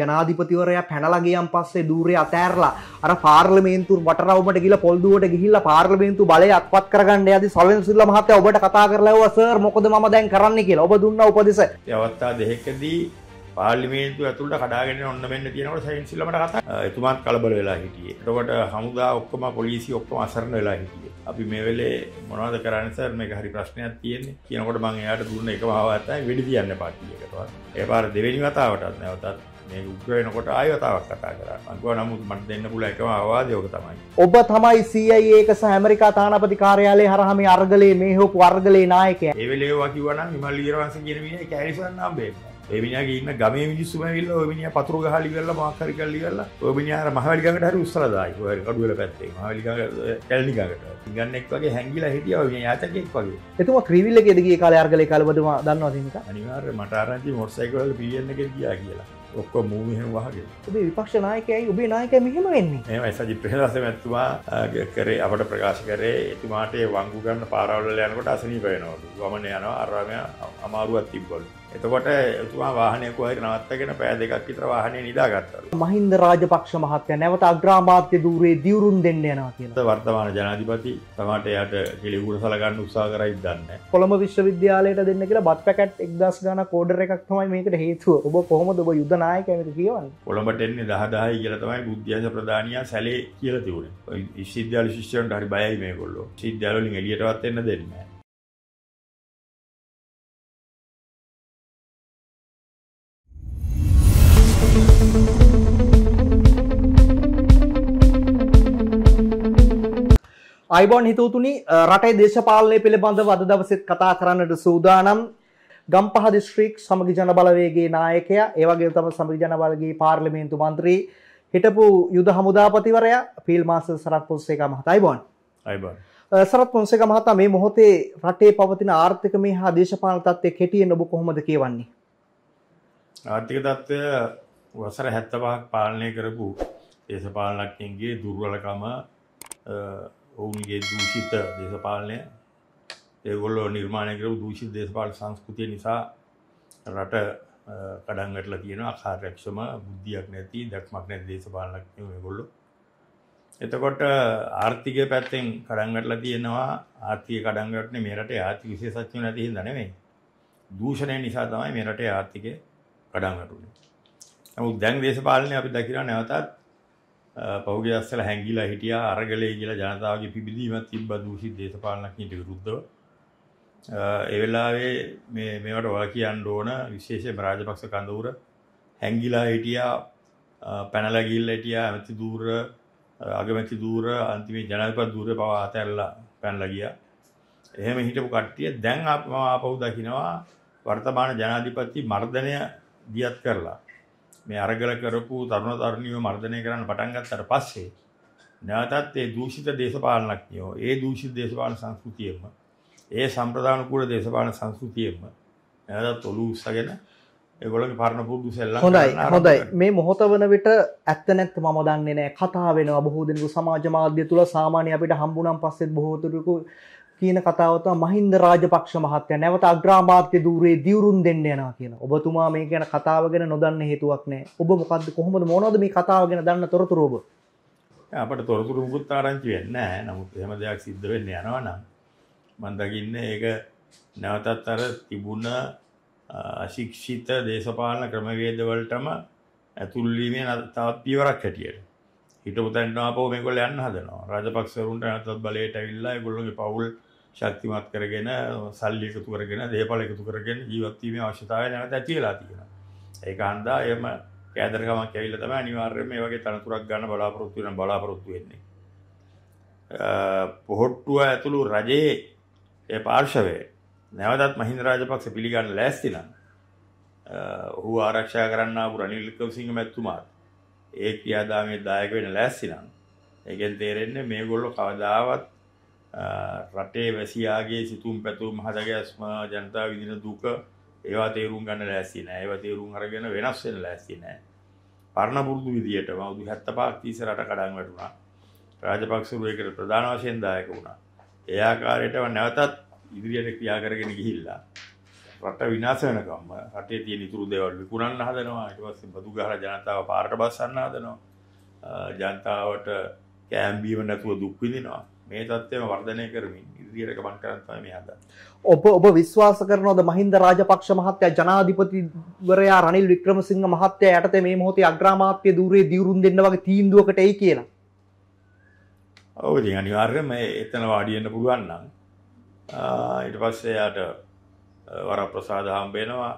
ජනාධිපතිවරයා පැනලා ගියන් පස්සේ দূරේ අතෑරලා අර පාර්ලිමේන්තු වටරවුමට ගිහිල්ලා පොල්දුවට ගිහිල්ලා පාර්ලිමේන්තු බලය අත්පත් කරගන්න යදී සොලෙන්සිල්ලා මහත්තයා ඔබට කතා කරලා ඇව්වා සර් මොකද මම දැන් කරන්නේ කියලා. ඔබ දුන්න උපදෙස. ඒ අවස්ථා දෙකකදී පාර්ලිමේන්තු ඇතුළට කඩාගෙන ඔන්න මෙන්න තියෙනකොට සොලෙන්සිල්ලා මට කතා එතුමාත් කලබල වෙලා හිටියේ. එතකොට හමුදා ඔක්කොම පොලිසිය ඔක්කොම අසරණ වෙලා හිටියේ. අපි මේ වෙලේ මොනවද කරන්න සර් මේක හරි ප්‍රශ්නයක් තියෙන්නේ කියනකොට මම එයාට දුන්න එකම අවස්ථාවයි වෙඩි තියන්න පාටියකටවත් ඒ පාර දෙවෙනි වතාවටත් නැවතත් මේ උග්‍රයනකොට ආයවතාවක් කතා කරන්න ගුව නමුත් මට දෙන්න පුල එකම අවාදයෝක තමයි. ඔබ තමයි සඒක සෑමරිකා තානපති කාරයාලේ හරහම අර්ගලේ මේ හෝ වර්ගලේ නායක ඒවලේ වකිවන මල් ීරවන්ස කිරීම කැරිසන්නම් බේම. එවිනිගේ ඉන්න ගමේ මිනිස්සු ඇවිල්ලා ඔය මිනිහා පතුරු ගහලා ඉවරලා මාක් හරි කරලා ඉවරලා ඔය මිනිහා අර මහවැලි ගඟට හරි උස්සලා දායි ඔය කඩුවල පැත්තේ මහවැලි ගඟ කැලණි ගඟට ගන්නෙක් වගේ හැංගිලා හිටියා ඔය මිනිහා යාචකෙක් වගේ එතුමා ක්‍රීවිල්ල ගෙදගේ කාලේ අර්ගලේ කාලේ බදම දන්නවා තේනික අනිවාර්ය මට ආරංචි මොටර් සයිකල් වල පීඑන් එකේ ගියා කියලා ඔක්කො මූහම වහගේ ඔබේ විපක්ෂ නායකයයි ඔබේ නායක මෙහෙම වෙන්නේ එම සජි ප්‍රහලස මැත්තුවා කරේ අපට ප්‍රකාශ කරේ එතුමාට වංගු ගන්න පාරවල්ල යනකොට අසනීප වෙනවලු වමන යනවා අරාමය අමාරුවත් තිබ්බලු එතකොට එතුමා වාහනය කොහරි නවත්තගෙන පෑ දෙකක් විතර වාහනය නිදාගත්තල මහින්ද රාජපක්ෂ මහත්ය නැවත අග්‍රාමාත්‍ය දූරේ දියවරුන් දෙන්න යනවා කියත වර්තමාන ජනාධිපති තමට යට කෙලිගුණ සලගන්න උත්සා කරයි දන්න කොළම විශ්වවිද්‍යාලයට දෙන්න කියලා බත් පැකට් එක්දස් ගන කෝඩර එකක් තමයි මේකට හේතුව ඔබ කොහොමද ඔබ යුදනාය කැමති කියවන්න කොළඹටෙන්නේ දහදායි කියල තමයි බුද්ධාස ප්‍රධානයා සැලේ කියල තිවුණ විශ්විද්‍යාල ශිෂ්‍යන්ට හරි බයයි මේ කොල්ලෝ සිද්ධාලලින් එලියටවත් එන්න දෙන්නේ අයිබෝන් හිතවතුනි රටේ දේශපාලනය පිළිබඳව අද දවසෙත් කතා කරන්නට සූදානම් ගම්පහ දිස්ත්‍රික් සමගි ජන බලවේගේ නායකයා ඒ වගේම තමයි සමගි ජන බලවේගයේ පාර්ලිමේන්තු මන්ත්‍රී හිටපු යුද හමුදාපතිවරයා ෆීල්ඩ් මාස්ටර් සරත් පොන්සේකා මහතා අයිබෝන් අයිබෝන් සරත් පොන්සේකා මහතා මේ මොහොතේ රටේ පවතින ආර්ථිකමය හා දේශපාලන තත්ත්වය කෙටියෙන් ඔබ කොහොමද කියවන්නේ ආර්ථික තත්ත්වය වසර 75ක් පාලනය කරපු දේශපාලනඥයන්ගේ දුර්වලකම ඔවුන්ගේ දූෂිත දේශපාලනය ඒගොල්ලෝ නිර්මාණය කරපු දූෂිත දේශපාලන සංස්කෘතිය නිසා රට කඩන් වැටලා තියෙනවා අකාර්යක්ෂම බුද්ධියක් නැති දැක්මක් නැති දේශපාලනඥයෝ මේගොල්ලෝ එතකොට ආර්ථිකය පැත්තෙන් කඩන් වැටලා තියෙනවා ආර්ථික කඩන් වැටෙන්නේ මේ රටේ ආර්ථික විශේෂඥයෝ නැති හින්දා නෙමෙයි දූෂණය නිසා තමයි මේ රටේ ආර්ථිකය කඩන් වැටුනේ නමුත් දැන් දේශපාලනය අපි දකිනවා නැවතත් පෞගේ අස්සල හැංගිලා හිටියා අරගලේ කියලා ජනතාවගේ පිබිදීමත් තිබ්බා දූෂිත දේශපාලනඥයින්ට විරුද්ධව. ඒ වෙලාවේ මේ මේවට වල කියන්න ඕන විශේෂයෙන්ම රාජපක්ෂ කඳවුර හැංගිලා හිටියා පැනලා ගිහිල්ලා හිටියා ඇමති ධූර අගමැති ධූර අන්තිමේ ජනාධිපති ධූර පවා අතහැරලා පැනලා ගියා. එහෙම හිටපු කට්ටිය දැන් මම ආපහු දකිනවා වර්තමාන ජනාධිපති මර්ධනය දියත් කරලා මේ අරගල කරපු තරුණ තරුණියෝ මර්ධනය කරන්න පටන් ගත්තට පස්සේ නැවතත් ඒ දූෂිත දේශපාලනඥයෝ ඒ දූෂිත දේශපාලන සංස්කෘතියෙම ඒ සම්ප්‍රදානුකූල දේශපාලන සංස්කෘතියෙම නැවතත් ඔලු උස්සගෙන ඒගොල්ලගේ පරණ පුරුදු සෙල්ලම් හොඳයි හොඳයි මේ මොහොත වන විට ඇත්ත නැත්ත මම දන්නේ නැහැ කතා වෙනවා බොහෝ දෙනෙකු සමාජ මාධ්‍ය තුල සාමාන්‍ය අපිට හම්බුනම් පස්සෙත් බොහෝ දුරකු කියන කතාවත මහින්ද රාජපක්ෂ මහත්තය නැවත අග්‍රාමාත්‍ය දූරේ දියවරුන් දෙන්න යනවා කියන ඔබතුමා මේ ගැන කතාව ගැන නොදන්න හේතුවක් නෑ ඔබ මොකක්ද කොහොමද මොනොද මේ කතාව ගැන දන්න තොරතුරෝබ අපට තොරතුරුකුත් ආරංචි වෙන්න නමුත් එහෙම දෙයක් සිද්ධ වෙන්න යනවා නම් මන්දකින්න ඒක නැවතත් අර තිබුණ අශික්ෂිත දේශපාලන ක්‍රමවේදවලටම ඇතුල්ලීමේ තවත් පීවරක් හැටියට හිටපු තැන්නාපෝ මේකොල යන්න හදනවා රජපක්ෂරුන්ට නැතත් බලයට ඇවිල්ලා ගොල්ලගේ පවුල් ශක්තිමත් කරගෙන සල්ලි එකතු කරගෙන දේපල එකතු කරගෙන ජීවත්වීමේ අවශ්‍යතාවය නැවත ඇති වෙලා තියෙනවා. ඒක හන්දා එම කෑදරකමක් ඇවිල්ලා තමයි අනිවාර්යයෙන්ම මේ වගේ තනතුරක් ගන්න බලාපොරොත්තු වෙන බලාපොරොත්තු වෙන්නේ. පොහොට්ටුව ඇතුළු රජයේ ඒ පාර්ශවයේ නැවතත් මහින්ද රාජපක්ෂ පිළිගන්න ලෑස්ති නම් ඔහු ආරක්ෂා කරන්න ආපු රනිල් වික්‍රමසිංහ මැතිතුමාත් ඒ ක්‍රියාදාමයේ දායක වෙන්න ලෑස්ති නම් ඒකෙන් තේරෙන්නේ මේගොල්ලෝ කවදාවත් රටේ වැසියාගේ සිතුම් පැතුම් හදගැස්ම ජනතාව විදින දුක ඒවා තේරුම් ගන්න ලෑස්ති නෑ ඒවා තේරුම් අරගෙන වෙනස් වෙන්න ලෑස්ති නෑ පරණ පුරුදු විදියට අවුරුදු 75ක් තිස්සේ රට කඩන් වැටුණා රාජපක්ෂුරු ඒකට ප්‍රධාන වශයෙන් දායක වුණා ඒ ආකාරයටම නැවතත් ඉදිරියට ක්‍රියා කරගෙන ගිහිල්ලා රට විනාශ වෙනකම්ම රටේ තියෙන ඉතුරු දේවල් විකුණන්න හදනවා ඊට පස්සේ බදු ගහලා ජනතාව පාරට බස්සන්න හදනවා ජනතාවට කෑම් බීම නැතුව දුක් විඳිනවා මේ තත්ත්වය වර්ධනය කරමින් ඉදිරියට ගමන් කරන්න තමයි මේ හදන්නේ. ඔබ ඔබ විශ්වාස කරනවද මහින්ද රාජපක්ෂ මහත්තයා ජනාධිපතිවරයා රනිල් වික්‍රමසිංහ මහත්තයා යටතේ මේ මොහොතේ අග්‍රාමාත්‍ය ධූරයේ දියුරුම් දෙන්න වගේ තීන්දුවකට එයි කියලා? ඔව් ඉතින් අනිවාර්යයෙන්ම එතන වාඩි වෙන්න පුළුවන් නම් ඊට පස්සේ යාට වරප්‍රසාද හම්බ වෙනවා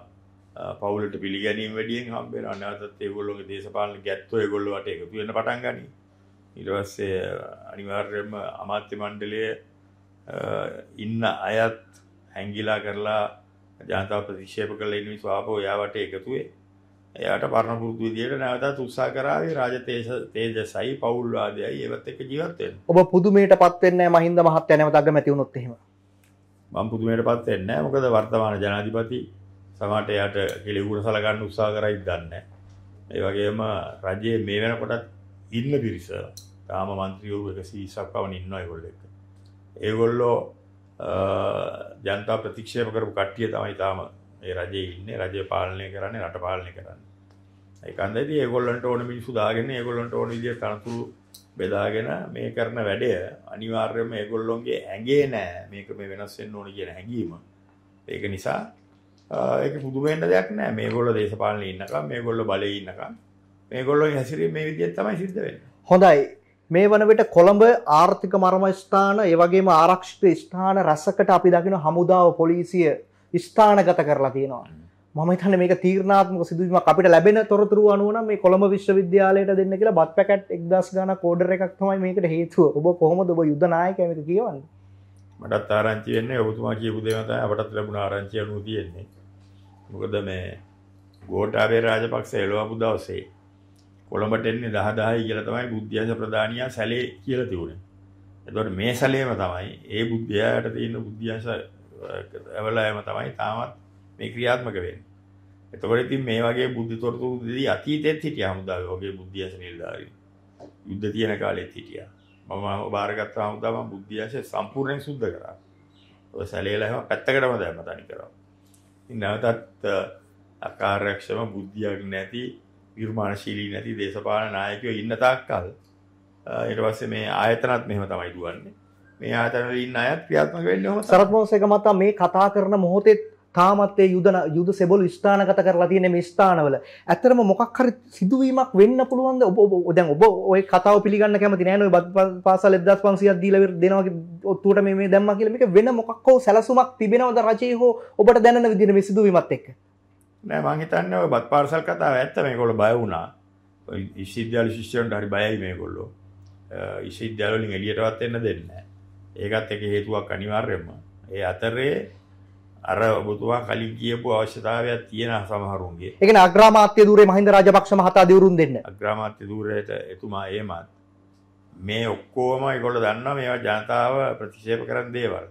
පවුලට පිළිගැනීම වැඩියෙන් හම්බ වෙනවා නැවතත් ඒගොල්ලෝගේ දේශපාලන ගැත්තු ඒගොල්ලෝ වට එකතු වෙන්න පටන් ගනී ඉටවස්සේ අනිවාර්යම අමාත්‍ය මණ්ඩලය ඉන්න අයත් හැංගිලා කරලා ජනතාව ප්‍රතික්ෂේප කළ ඉනි ස්වාපෝ යාවට එකතුවේ එයාට පරණ පුරුදු විදියට නැවතත් උත්සාහ කරාවේ රාජතේජ තේජසයි පෞල්වාදයයි ඒවත් එක්ක ජීවත් වෙන්න. ඔබ පුදුමයට පත් වෙන්නේ නැහැ මහින්ද මහත්තයා නැවත අගමැති වුණොත් එහෙම. මම පුදුමයට පත් වෙන්නේ නැහැ මොකද වර්තමාන ජනාධිපති සමහරට එයාට කෙලිගුණ සලකන්න උත්සාහ කරයිද දන්නේ නැහැ. ඒ වගේම රජයේ මේ වෙනකොටත් ඉන්න පිරිස තාම මන්ත්‍රියවරු එකසී ඉසක් පවන් ඉන්න අයගොල්ල එක. ඒගොල්ලෝ ජනතා ප්‍රතික්ෂේප කරපු කට්ටිය තමයි තාම ඒ රජයේ ඉන්නේ රජය පාලනය කරන්නේ රට පාලනය කරන්නේ. ඒක අන්දදී ඒගොල්ලන්ට ඕන මිනිස්සු දාගෙන ඒගොල්ලන්ට ඕන විදිහට තනතුරු බෙදාගෙන මේ කරන වැඩය අනිවාර්යයෙන්ම ඒගොල්ලොන්ගේ ඇඟේ නෑ මේක මේ වෙනස් වෙන්න ඕන කියන හැඟීම. ඒක නිසා ඒක පුදුම වෙන්න දෙයක් නෑ මේගොල්ලෝ දේශපාලනේ ඉන්නකම් මේගොල්ලෝ බලේ ඉන්නකම් මේගොල්ලො හැසිරීම මේ විදිිය තමයි සිද්ධ වෙන හොඳයි මේ වනවිට කොළඹ ආර්ථික මර්මස්ථාන ඒවගේම ආරක්ෂිත ස්ථාන රැසකට අපි දකින හමුදාව පොලිසිය ස්ථානගත කරලා තියෙනවා. මම තන මේ තීරණාත්මක සිදුවීම අපිට ලැබෙන තොරතුරු අනුවන මේ කොළඹ විශ්වවිද්‍යාලයට දෙන්න කියලා බත් පැකට් එක්දස් ගන කෝඩර එකක් තමයි මේකට හේතුව ඔබ කොහොම ඔබ යුදනායකමති කියවන්න මටත් ආරංචි වෙන්න ඔබතුමා කියපු දෙමත අපටත් ලැබුණ ආරංචි අනුව තියෙන්නේ මොකද මේ ගෝටාවේ රාජපක්ෂ එලොවපු දවසේ කොළඹට එන්නේ 10 10යි කියලා තමයි බුද්ධ්‍යාස ප්‍රදානියා සැලේ කියලා තිබුණේ. එතකොට මේ සැලේම තමයි ඒ බුද්ධයාට තියෙන බුද්ධ්‍යාස අවලයම තමයි තාමත් මේ ක්‍රියාත්මක වෙන්නේ. එතකොට ඉතින් මේ වගේ බුද්ධ තොරතුරු දෙදී අතීතෙත් හිටියා හමුදාවේ වගේ බුද්ධ්‍යාස නිලධාරීන්. යුද්ධ තියෙන කාලෙත් හිටියා. මම බාරගත්ත හමුදාව මම බුද්ධ්‍යාසය සම්පූර්ණයෙන් සුද්ධ කරා. ඔය සැලේලා හැම පැත්තකටම දැම්ම තනි කරා. ඉතින් නැවතත් අකාර්යක්ෂම බුද්ධියක් නැති නිර්මාණශීලී නැති දේශපාලන නායකයෝ ඉන්න තාක්කල් ඊට පස්සේ මේ ආයතනත් මෙහෙම තමයි දුවන්නේ. මේ ආයතන වල ඉන්න අයත් ක්‍රියාත්මක වෙන්නේ ඔහොම. සරත් මොහොසේක මතා මේ කතා කරන මොහොතේ තාමත් ඒ යුද යුද සෙබළු ස්ථානගත කරලා තියෙන මේ ස්ථානවල ඇත්තටම මොකක් හරි සිදුවීමක් වෙන්න පුළුවන්ද ඔබ ඔබ දැන් ඔබ ওই කතාව පිළිගන්න කැමති නෑ නෝ පාසල් 1500ක් දීලා දෙනවා ඔත්තුවට මේ මේ දැම්මා කියලා මේක වෙන මොකක් හෝ සැලසුමක් තිබෙනවද රජයේ හෝ ඔබට දැනෙන විදිහට මේ සිදුවීමත් එක්ක නෑ මං හිතන්නේ ඔය බත් පාර්සල් කතාව ඇත්ත මේගොල්ලෝ බය වුණා. ඔය විශ්වවිද්‍යාල ශිෂ්‍යයන්ට හරි බයයි මේගොල්ලෝ. විශ්වවිද්‍යාල වලින් එළියටවත් එන්න දෙන්නේ නෑ. ඒකත් එක හේතුවක් අනිවාර්යයෙන්ම. ඒ අතරේ අර ඔබතුමා කලින් කියපු අවශ්‍යතාවයක් තියෙන සමහරුන්ගේ. ඒ කියන්නේ අග්‍රාමාත්‍ය ධූරේ මහින්ද රාජපක්ෂ මහතා දිවුරුන් දෙන්න. අග්‍රාමාත්‍ය ධූරයට එතුමා එමත් මේ ඔක්කොම ඒගොල්ලෝ දන්නවා මේවා ජනතාව ප්‍රතික්ෂේප කරන දේවල්.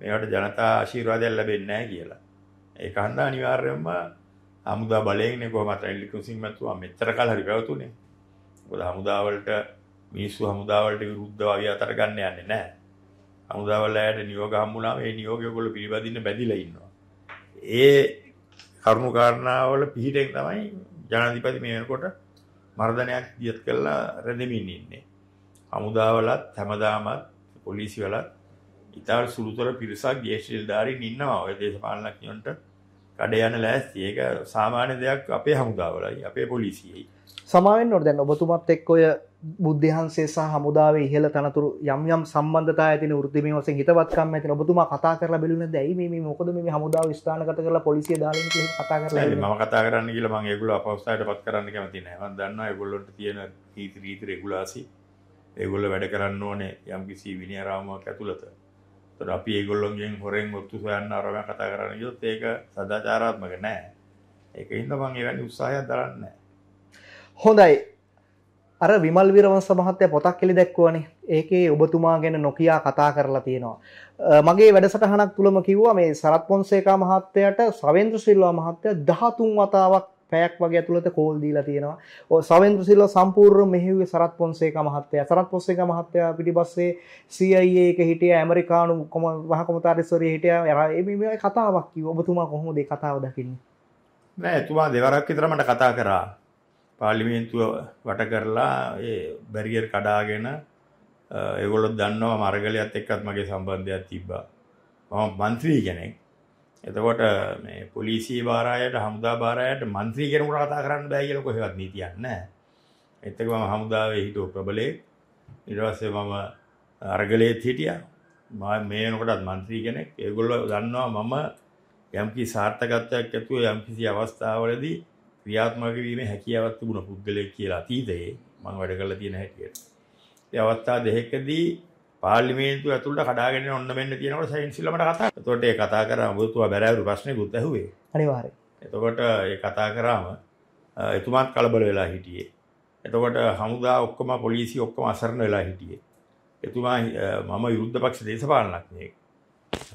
මේවට ජනතා ආශිර්වාදයක් ලැබෙන්නේ නැහැ කියලා. ඒක හන්ද අනිවාර්යයෙන්ම හමුදා බලයෙන් කොහමත් රැල්ලි කුසින්මත්තුවා මෙච්චර කල් හරි පැවතුනේ. මොකද හමුදාවලට මිනිස්සු හමුදාවලට විරුද්ධව අවිය අතර ගන්න යන්නේ නැහැ. හමුදාවල ඇයට නියෝග හම්බුණා මේ නියෝගය ඔයගොල්ලෝ පිළිපදින්න බැඳිලා ඉන්නවා. ඒ කරුණු කාරණාවල පිහිටෙන් තමයි ජනාධිපති මේ වෙනකොට මර්ධනයක් දියත් කළා රැඳෙමින් ඉන්නේ. හමුදාවලත් හැමදාමත් පොලිසිවලත් ඉතාල සුළුතර පිරිසක් ජේෂ්ඨ නිලධාරීන් ඉන්නවා ඔය දේශපාලනඥයන්ට කඩ යන ලෑස්ති ඒක සාමාන්‍ය දෙයක් අපේ හමුදාවලයි අපේ පොලිසියයි සමාවෙන්නට දැන් ඔබතුමත් එක් ඔය බුද්ධහන්සේ සහ හමුදාවේ ඉහළ තනතුරු යම් යම් සම්බන්ධතා ඇතින වෘත්තිමය වශයෙන් හිතවත්කම් ඇතින ඔබතුමා කතා කරලා බැලුණද ඇයි මේ මේ මොකද මේ හමුදාව ස්ථානගත කරලා පොලිසිය දාලා ඉන්නේ කියලා කතා කරලා මම කතා කරන්න කියලා මම ඒගොල්ලෝ අපවස්ථාවට පත් කරන්න කැමති නැහැ මම දන්නවා ඒගොල්ලොන්ට තියෙන රීති රීති රෙගුලාසි ඒගොල්ලෝ වැඩ කරන්න ඕනේ යම්කිසි විනය රාමුවක් ඇතුළත තොට අපි ඒගොල්ලොන්ගෙන් හොරෙන් ඔත්තු සොයන්න අරම කතා කරන්න යොත් ඒක සදාචාරාත්මක නෑ ඒක හින්ද මං ඒවැනි උත්සාහයක් දරන්න හොඳයි අර විමල් විරවන් සමහත්ය පොතක් කෙළි දැක්වනේ ඒකේ ඔබතුමා ගැන නොකයා කතා කරලා තියෙනවා මගේ වැඩසටහනක් තුළම කිව්වා මේ සරත් පොන්සේකා මහත්තයට සවෙන්ද්‍ර සිල්වා මහත්තය දහතුන් වතාවක් පැයක් වගේ ඇතුළත කෝල් දීලා තියෙනවා. ඔය සවෙන්ද්‍ර සිල්වා සම්පූර්ණ මෙහෙයුවේ සරත් පොන්සේකා මහත්තයා. සරත් පොන්සේකා මහත්තයා පිටිපස්සේ CIA එක හිටිය ඇමරිකානු මහ කොමසාරිස්වරිය හිටිය මේ මේ කතාවක් කිව්වා. ඔබතුමා කොහොමද මේ කතාව දකින්නේ? නෑ එතුමා දෙවරක් විතර මට කතා කරා. පාර්ලිමේන්තුව වට කරලා ඒ බැරියර් කඩාගෙන ඒගොල්ලොත් දන්නවා මර්ගලයත් එක්කත් මගේ සම්බන්ධයක් තිබ්බා. මම මන්ත්‍රී කෙනෙක්. එතකොට මේ පොලිසිය භාරායට හමුදා භාරායට මන්ත්‍රී කෙනෙකුට කතා කරන්න බෑ කියලා කොහෙවත් නීතියක් නැහැ. ඒත් එක මම හමුදාවේ හිටෝ ප්‍රබලයේ ඊට පස්සේ මම අරගලයේත් හිටියා. මම මේ වෙනකොටත් මන්ත්‍රී කෙනෙක්. ඒගොල්ලෝ දන්නවා මම යම්කි සාර්ථකත්වයක් ඇතුව යම්කිසි අවස්ථාවලදී ක්‍රියාත්මක වීමේ හැකියාවක් තිබුණ පුද්ගලයෙක් කියලා අතීතයේ මම වැඩ කරලා තියෙන හැටියට. ඒ අවස්ථා දෙකකදී පාර්ලිමේන්තුව ඇතුළට කඩාගෙන ඔන්න මෙන්න කියනකොට සයින්සිල්ලමට කතා. එතකොට ඒ කතා කරාම ඔබතුමා බැලෑරු ප්‍රශ්නෙකුත් ඇහුවේ. අනිවාර්යයෙන්. එතකොට ඒ කතා කරාම එතුමාත් කලබල වෙලා හිටියේ. එතකොට හමුදා ඔක්කොම පොලිසිය ඔක්කොම අසරණ වෙලා හිටියේ. එතුමා මම විරුද්ධ පක්ෂ දේශපාලනඥයෙක්.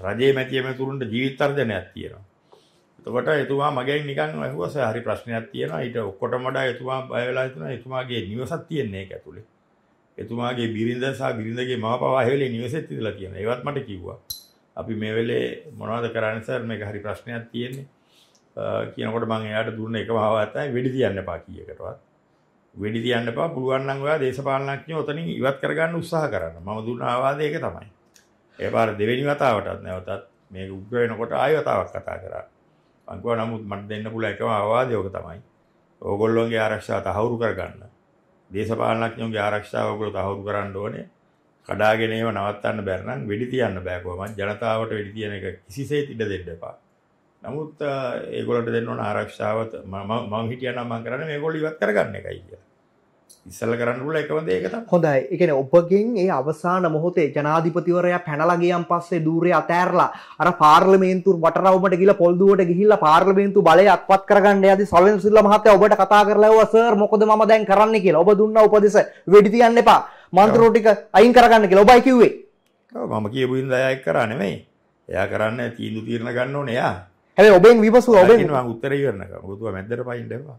රජයේ මැතිම තුරුන්ට ජීවිත තර්ජනයක් තියෙනවා. එතකොට එතුමා මගෙන් නිකන් ඇහුවා හරි ප්‍රශ්නයක් තියෙනවා. ඊට ඔක්කොටම වඩා එතුමා බය වෙලා හිටුණා. එතුමාගේ නිවසක් තියෙන එක ඇතුලේ. එතුමාගේ බිරිඳ සහ බිරිඳගේ මව පවා හැවලේ නිවසෙත් ඉඳලා තියෙනවා. ඒවත් මට කිව්වා. අපි මේ වෙලේ මොනවද කරන්නේ සර් මේක හරි ප්‍රශ්නයක් තියෙන්නේ. කියනකොට මම එයාට දුන්න එකම හවතයි වෙඩි තියන්න එපා කීයකටවත්. වෙඩි තියන්න එපා පුළුවන් නම් ඔයා දේශපාලනඥයෝ උතනින් ඉවත් කරගන්න උත්සාහ කරන්න. මම දුන්න ආවාදය ඒක තමයි. ඒ පාර දෙවෙනි වතාවටත් නැවතත් මේක උග්‍ර වෙනකොට ආයෙ වතාවක් කතා කරා. මං කිව්වා නමුත් මට දෙන්න පුළුවන් එකම ආවාදය ඕක තමයි. ඕගොල්ලෝගේ ආරක්ෂාව තහවුරු කරගන්න. දේශපාලනඥයෝගේ ආරක්ෂාව ඔයගොල්ලෝ තහවුරු කරන්න ඕනේ. කඩාගෙන ඒව නවත්තන්න බැරි නම් වෙඩි තියන්න බෑ කොහොමද? ජනතාවට වෙඩි තියන එක කිසිසේත් ඉඩ දෙන්න එපා. නමුත් ඒගොල්ලන්ට දෙන්න ඕන ආරක්ෂාව මම හිටියනම් මම කරන්නේ මේගොල්ලෝ ඉවත් කරගන්න එකයි කියලා. ඉස්සල කරන්න ල එකම දේකත හොඳයි එකන ඔබගෙන් ඒ අවසාන මොහොතේ ජනාධිපතිවරයා පැනලගේයන් පස්සේ දූරය අතෑරලා අර පාර්ලමේන්තු වටරවමට ගිල පොල්දුවට ගිහිල්ල පාර්ලමේන්තු බල අත්පත් කරගන්න ඇද සොලන් සිල්ල මහත ඔබට කතා කරලව සර් මොකද ම දැන් කරන්න කියලා ඔබ දුන්න උපදෙස වැඩිතියන්න එපා මන්ත්‍රෝටික අයින් කරගන්න කියලා ඔබයි කිව්වේ මම කියපුින් දයයි කරන්නෙමයි එයා කරන්න තීන්දු තීරණ ගන්න ඕනයා හැබ ඔබෙන් විපසු ඔබෙන් උත්තර කරන්න ුතුව මැදර පයින්ටවා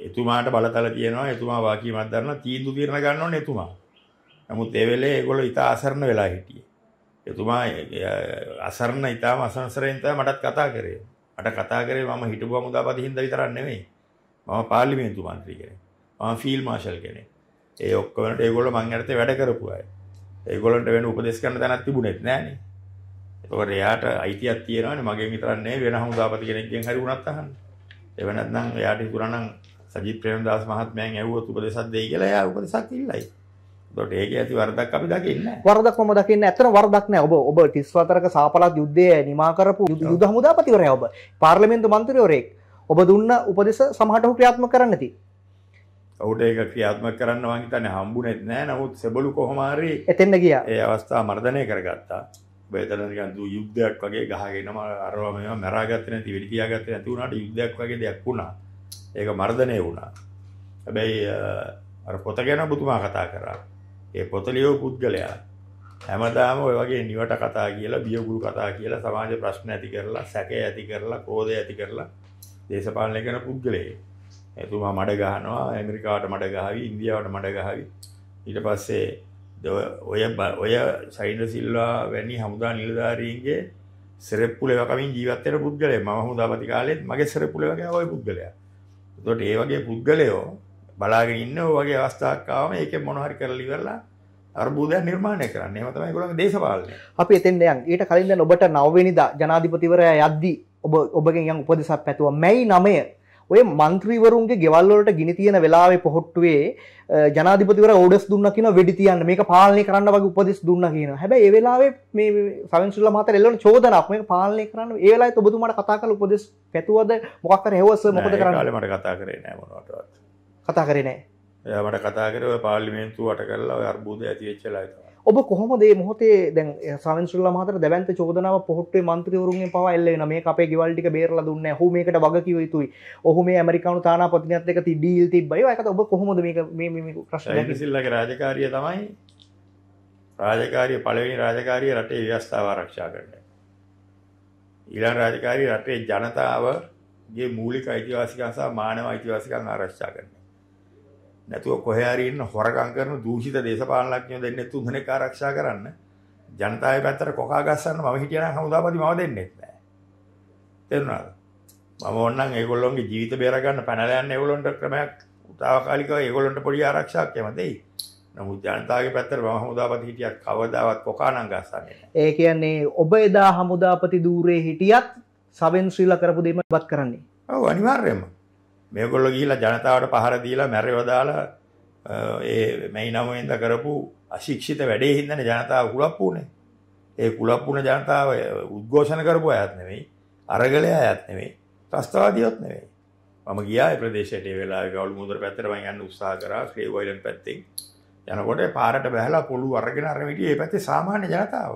එතුමාට බලතල තියෙනවා එතුමා වාකියමක් දරනවා තීන්දුව తీරන ගන්න ඕනේ එතුමා. නමුත් ඒ වෙලේ ඒගොල්ලෝ ඊට අසරණ වෙලා හිටියේ. එතුමා අසරණ ඊටම අසංසරයෙන් තමයි මටත් කතා කරේ. මට කතා කරේ මම හිටපු අමුදාපති හින්දා විතරක් නෙමෙයි. මම පාර්ලිමේන්තු මන්ත්‍රී කෙනෙක්. මම ෆීල්ඩ් මාෂල් කෙනෙක්. ඒ ඔක්කොම වලට ඒගොල්ලෝ මං යටතේ වැඩ කරපු අය. ඒගොල්ලන්ට වෙන උපදෙස් කරන්න තැනක් තිබුණෙත් නෑනේ. ඒකෝර එයාට අයිතියක් තියෙනවානේ මගෙන් විතරක් නෙවෙයි වෙන හමුදාපති කෙනෙක්ගෙන් හරි වුණත් අහන්න. එව නැත්නම් එයාට හිතුණා නම් සජිත් ප්‍රේමදාස මහත්මයන් ඇහුවොත් උපදේශක් දෙයි කියලා එයා උපදේශක් ඉල්ලයි. එතකොට ඒකේ ඇති වරදක් අපි දකින්නේ නැහැ. වරදක් මම දකින්නේ ඇත්තට වරදක් නැහැ. ඔබ ඔබ 34ක සාපලත් යුද්ධයේ නිමා කරපු යුද හමුදාපතිවරයා ඔබ. පාර්ලිමේන්තු මන්ත්‍රීවරයෙක්. ඔබ දුන්න උපදේශ සමහරට ක්‍රියාත්මක කරන්නේ නැති. ඔහුට ඒක ක්‍රියාත්මක කරන්න මං හිතන්නේ හම්බුනේත් නැහැ. නමුත් සෙබළු කොහොම හරි එතෙන්ද ගියා. ඒ අවස්ථාව මර්ධනය කරගත්තා. ඔබ එතන නිකන් යුද්ධයක් වගේ ගහගෙනම අරවා මේවා මරාගත්තේ නැති වෙලි තියාගත්තේ නැති වුණාට යුද්ධයක් වගේ දෙයක් වුණා. ඒක මර්ධනය වුණා. හැබැයි අර පොත ගැන බුතුමා කතා කරා. ඒ පොත ලියව පුද්ගලයා හැමදාම ඔය වගේ නිවට කතා කියලා බියගුරු කතා කියලා සමාජ ප්‍රශ්න ඇති කරලා සැකය ඇති කරලා ක්‍රෝධය ඇති කරලා දේශපාලනය කරන පුද්ගලයෙක්. එතුමා මඩ ගහනවා ඇමරිකාවට මඩ ගහાવી ඉන්දියාවට මඩ ගහાવી ඊට පස්සේ ඔය ඔය සයින සිල්වා වැනි හමුදා නිලධාරීන්ගේ සෙරෙප්පු ලෙවකමින් ජීවත් වෙන පුද්ගලයෙක්. මම හමුදාපති කාලෙත් මගේ සෙරෙප්පු ලෙවකම ওই පුද්ගලයා. එතකොට ඒ වගේ පුද්ගලයෝ බලාගෙන ඉන්න ඔය වගේ අවස්ථාවක් ආවම ඒකෙන් මොනවා හරි කරලා ඉවරලා අර්බුදයක් නිර්මාණය කරන්න. එහෙම තමයි ඒගොල්ලන්ගේ දේශපාලනය. අපි එතෙන් දැන් ඊට කලින් දැන් ඔබට 9 වෙනිදා ජනාධිපතිවරයා යද්දී ඔබ ඔබගෙන් යම් උපදේශයක් පැතුවා. මැයි 9 ඔය මන්ත්‍රීවරුන්ගේ ගෙවල්ලට ගිනි තියෙන වෙලාවේ පොහොට්ටුවේ ජනාධිපතිවර ඕඩස් දුන්න කියන වෙඩි තියන්න මේක පාලනය කරන්න වගේ උපදෙස් දුන්න කියන හැබැයි ඒ වෙලාවේ මේ සවින්සුල්ල මත එල්ලන චෝදනාවක් මේක පාලනය කරන්න ඒ වෙලාවේ ඔබතුමාට කතා කළ උපදෙස් පැතුවද මොකක් කර හෙවස මොකද කරන්න මට කතා කරේ නෑ මොනවටවත් කතා කරේ නෑ එයා මට කතා කරේ ඔය පාර්ලිමේන්තුව අට කරලා ඔය අර්බුදය ඇති වෙච්ච වෙලාවේ තමයි ඔබ කොහොමදේ මොහොතේ දැන් සමන්සුල්ල මහතර දැවන්ත චෝදනාව පොහොට්ටේ මන්ත්‍රවරුන්ගේ පවා එල්ලෙන මේ අපේ ගෙවල්ටික බේරල දුන්න හෝ මේකට වග කිව යුතුයි ඔහු මේ ඇමරිකානු තානාපතිනත් එක තිබීල් තිබ්බයි ඇත ඔබ කොහොමද මේ ප්‍රශ්න සිල්ලක රාජකාරිය තමයි රාජකාරිය පළවෙනි රාජකාරිය රටේ ව්‍යවස්ථාව ආරක්ෂා කරන්න ඊළඟ රාජකාරිය රටේ ජනතාවගේ මූලික අයිතිවාසිකම් සහ මානව අයිතිවාසිකම් ආරක්ෂා කරන්න නැතුව කොහේ හරි ඉන්න හොරගම් කරන දූෂිත දේශපාලනඥයෝ දෙන්නේ තුන් දෙනෙක් ආරක්ෂා කරන්න ජනතාවේ පැත්තට කොකා ගස්සන්න මම හිටියනම් හමුදාපති මම දෙන්නේ නැහැ තේරුණාද මම ඕනනම් ඒගොල්ලොන්ගේ ජීවිත බේර ගන්න පැනලා යන්න ඒගොල්ලොන්ට ක්‍රමයක් උතාවකාලිකව ඒගොල්ලොන්ට පොඩි ආරක්ෂාවක් එම දෙයි නමුත් ජනතාවගේ පැත්තට මම හමුදාපති හිටියක් කවදාවත් කොකානම් ගස්සන්නේ නැහැ ඒ කියන්නේ ඔබ එදා හමුදාපති দূරේ හිටියත් සවෙන් ශ්‍රීලා කරපු දෙයම ඉවත් කරන්නේ ඔව් අනිවාර්යයෙන්ම මේගොල්ලෝ ගිහිලා ජනතාවට පහර දීලා මැරෙව දාලා ඒ මෙයිනමෙන්ද කරපු අශික්ෂිත වැඩේ හින්දානේ ජනතාව කුලප්පු උනේ. ඒ කුලප්පු උන ජනතාව උද්ඝෝෂණ කරපු අයත් නෙවෙයි, අරගලයා අයත් නෙවෙයි, ත්‍රස්තවාදියොත් නෙවෙයි. මම ගියා ඒ ප්‍රදේශයට ඒ වෙලාවේ ගවලු මුදල පැත්තට මම යන්න උත්සාහ කරා ක්ලේව් අයිලන්ඩ් පැත්තෙන්. යනකොට පාරට බැහැලා පොළු අරගෙන අරගෙන හිටියේ ඒ පැත්තේ සාමාන්‍ය ජනතාව.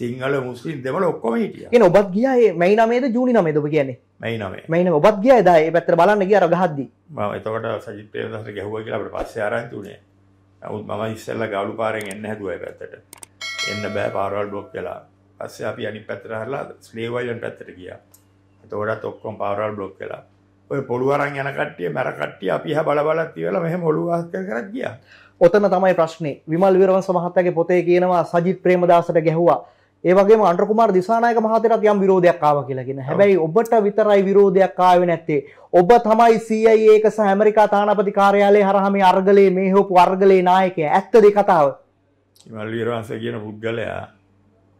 සිංහල මුස්ලිම් දෙමළ ඔක්කොම හිටියා. කියන්නේ ඔබත් ගියා මේ 9 නමේද ජූනි 9 ඔබ කියන්නේ? මයි නොවේ මෙයින ඔබත් ගිය දා ඒ පැත්තර බලන්න ගිය රගහද්දි මම එතකොට සජිත් ප්‍රේමදාසට ගැහුවා කියලා අපිට පස්සේ ආරංචි උනේ නමුත් මම ඉස්සෙල්ලා ගාලු පාරෙන් එන්න හැදුවා ඒ පැත්තට එන්න බෑ පාරවල් බ්ලොක් වෙලා පස්සේ අපි අනිත් පැත්තට හරලා ස්ලේව් අයිලන්ඩ් පැත්තට ගියා එතකොටත් ඔක්කොම පාරවල් බ්ලොක් වෙලා ඔය පොළු අරන් යන කට්ටිය මැර කට්ටිය අපි හැම බල බලත් ඉවරලා මෙහෙම ඔළුව අහස් කර කරත් ගියා ඔතන තමයි ප්‍රශ්නේ විමල් විරවංශ මහත්තයාගේ පොතේ කියනවා සජිත් ප්‍රේමදාසට ගැහුවා ඒවගේ අන්ටකුමාර දිසානායක මහතරත් යම් විරෝධයක් ආව කියලගෙන හැබැයි ඔබට විතරයි විරෝධයක් කාව නැත්තේ ඔබ තමයි සඒක සැමරිකා තානපති කාරයාලේ හරහම අර්ගලේ මේ හෝපු අර්ගලේ නායක ඇත්ත දෙ කතාව මල්වරවාස කියන පුද්ගලයා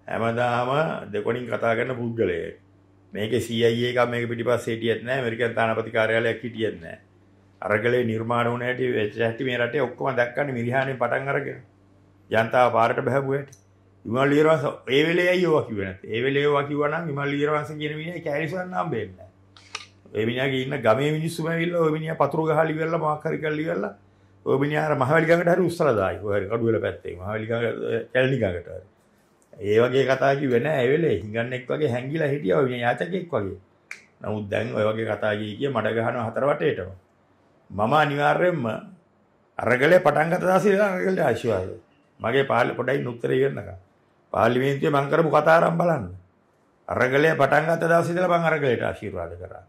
හැමදාම දෙකොනින් කතාගන්න පුද්ගලය මේක සීඒක මේ පිටිපස් සේටියත්න මරිකන් තානපති කාරයාලයක් හිටියත්නෑ අරගලේ නිර්මාණ වනට වෙච්ච ඇති මේ රට ඔක්කොම දක්කන්න මිරිහාණය පටන් අරගෙන ජනතාව පාරට බැහැපුුවට විමල් ඊරවංශ ඒ වෙලේ ඇයි ඕවා කිව්වේ නැත්තේ? ඒ වෙලේ ඕවා කිව්වා නම් විමල් ඊරවංශ කියන මිනිහා කැලිසන් නම් බේන්නේ නැහැ. ඒ මිනිහාගේ ඉන්න ගමේ මිනිස්සුම ඇවිල්ලා ওই මිනිහා පතුරු ගහලා ඉවරලා මොකක් හරි කරලා ඉවරලා ඔය මිනිහා අර මහවැලි ගඟට හරි උස්සලා දායි. ඔය හරි කඩුවෙල පැත්තේ මහවැලි ගඟ කැලණි ගඟට හරි. ඒ වගේ කතා කිව්වේ නැහැ ඒ වෙලේ. හිඟන්නෙක් වගේ හැංගිලා හිටියා ඔය යාචකෙක් වගේ. නමුත් දැන් ඔය වගේ කතා කිය කිය මඩ ගහනවා හතර වටේටම. මම අනිවාර්යයෙන්ම අරගලේ පටන් ගත්ත දවසේ ඉඳලා අරගලේ ආශිර්වාදයි. මගේ පාළේ පොඩයි උත්තරේ ඉවරනකම්. පාර්ලිමේන්තුවේ මම කරපු කතාරම් බලන්න. අරගලය පටන් ගත්ත දවසේ ඉඳලා මම අරගලයට ආශිර්වාද කරා.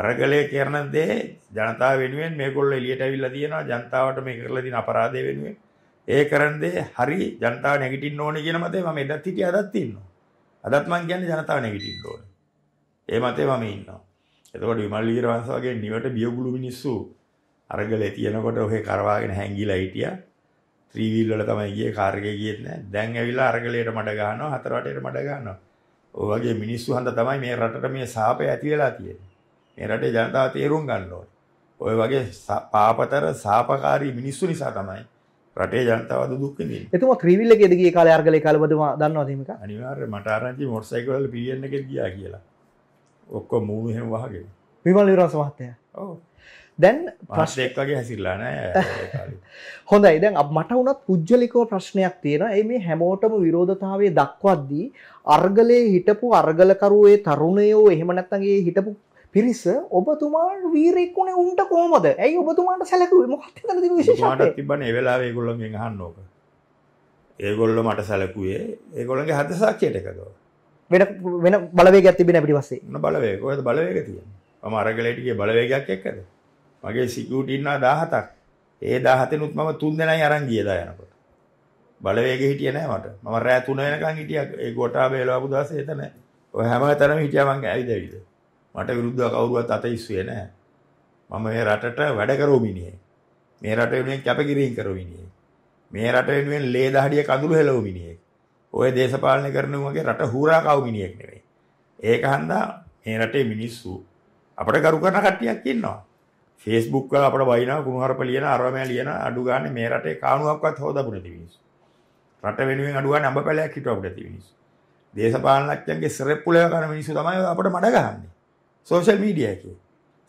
අරගලය කරන දේ ජනතාව වෙනුවෙන් මේගොල්ලෝ එළියට අවිල්ලා තියෙනවා. ජනතාවට මේ කරලා තියෙන අපරාධය වෙනුවෙන්. ඒ කරන දේ හරි ජනතාව නැගිටින්න ඕනේ කියන මතේ මම එදත් හිටිය අදත් ඉන්නවා. අදත් මම කියන්නේ ජනතාව නැගිටින්න ඕනේ. ඒ මතේ මම ඉන්නවා. එතකොට විමල් වීරවංශ වගේ නිවට බියගුළු මිනිස්සු අරගලේ තියෙනකොට ඔහේ කරවාගෙන හැංගිලා හිටියා. ත්‍රීවිල් වල තමයි ගියේ කාර් එකේ ගියෙත් නෑ. දැන් ඇවිල්ලා අරගලයට මඩ ගහනවා, හතරවටේට මඩ ගහනවා. ඔය වගේ මිනිස්සු හන්ද තමයි මේ රටට මේ සාපය ඇති වෙලා තියෙන්නේ. මේ රටේ ජනතාව තේරුම් ගන්න ඕනේ. ඔය වගේ පාපතර සාපකාරී මිනිස්සු නිසා තමයි රටේ ජනතාව අද දුක් විඳින්නේ. එතුමා ත්‍රිවිල් එකේද ගියේ කාලේ අරගලේ කාලෙවද මම දන්නවද මේක? අනිවාර්යයෙන් මට ආරංචි මොටර්සයිකල් වල පීඑන් එකේ ගියා කියලා. ඔක්කොම මූණු එහෙම වහගෙන. විමල් විරස මහත්තයා. ඔව්. දැන් ප්‍රශ්නයක් වගේ හැසිල්ලා නෑ හොඳයි දැන් මට වුණත් පුද්ගලිකව ප්‍රශ්නයක් තියෙනවා. ඒ මේ හැමෝටම විරෝධතාවය දක්වද්දී අර්ගලයේ හිටපු අර්ගලකරුවේ තරුණයෝ එහෙම නැත්නම් හිටපු පිරිස ඔබතුමා වීරෙක්ුණේ උන්ට කොහොමද? ඇයි ඔබතුමාට සැලකුවේ? මොකක්ද එතන තියෙන විශේෂත්වය? මට තිබ්බනේ ඒ වෙලාවේ ඒගොල්ලෝගෙන් අහන්න ඕක. ඒගොල්ලෝ මට සැලකුවේ ඒගොල්ලන්ගේ හද සාක්ෂියට එකගව. වෙන වෙන බලවේගයක් තිබෙන අපිට පස්සේ. මොන බලවේග? කොහෙද බලවේග තියෙන්නේ? මම අරගලයට ගිය බලවේගයක් එක්කද? මගේ සිකියුරිටි ඉන්නවා 17ක්. ඒ 17නුත් මම 3 දෙනයි අරන් ගියලා යනකොට. බලවේගෙ හිටියේ නෑ මට. මම රෑ 3 වෙනකන් හිටියා. ඒ ගෝඨාභය ලවපු දවසේ එතන. ඔය හැමතැනම හිටියා මං ඇවිදවිද. මට විරුද්ධව කවුරුවත් අත ඉස්සුවේ නෑ. මම මේ රටට වැඩ කරෝ මිනිහෙක්. මේ රට වෙනුවෙන් කැපකිරීම කරෝ මිනිහෙක්. මේ රට වෙනුවෙන් ලේ දහඩිය කඳුළු හෙලව මිනිහෙක්. ඔය දේශපාලනය කරන වගේ රට හුරා කව මිනිහෙක් නෙවෙයි. ඒක හන්දා මේ රටේ මිනිස්සු අපිට කරු කරන කට්ටියක් ඉන්නවා. ෆේස්බුක් වල අපිට වයින්නවා කුණුහරුප ලියන අරමෑ ලියන අඩු ගන්න මේ රටේ කානුවක්වත් හොදපු නැති මිනිස්සු. රට වෙනුවෙන් අඩු ගන්න අඹපැලයක් හිටවපු නැති මිනිස්සු. දේශපාලනඥයන්ගේ සරෙප්පුලව කරන මිනිස්සු තමයි අපිට මඩ ගහන්නේ. සෝෂල් මීඩියා එකේ.